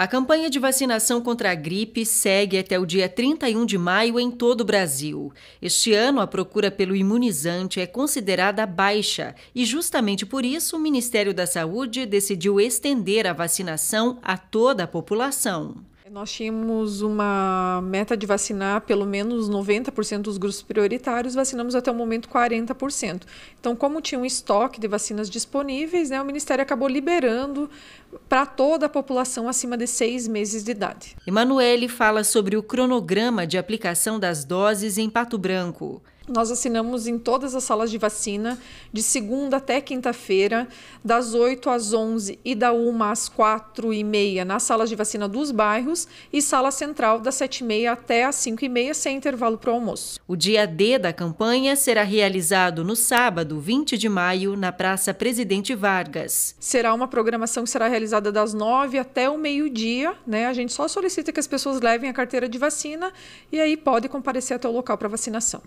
A campanha de vacinação contra a gripe segue até o dia 31 de maio em todo o Brasil. Este ano, a procura pelo imunizante é considerada baixa e, justamente por isso, o Ministério da Saúde decidiu estender a vacinação a toda a população. Nós tínhamos uma meta de vacinar pelo menos 90% dos grupos prioritários, vacinamos até o momento 40%. Então, como tinha um estoque de vacinas disponíveis, né, o Ministério acabou liberando para toda a população acima de seis meses de idade. Emanuele fala sobre o cronograma de aplicação das doses em Pato Branco. Nós assinamos em todas as salas de vacina, de segunda até quinta-feira, das 8 às 11 e da 1 às 4 e meia nas salas de vacina dos bairros e sala central das 7 e meia até às 5 e meia, sem intervalo para o almoço. O dia D da campanha será realizado no sábado, 20 de maio, na Praça Presidente Vargas. Será uma programação que será realizada das 9 até o meio-dia. Né? A gente só solicita que as pessoas levem a carteira de vacina e aí pode comparecer até o local para vacinação.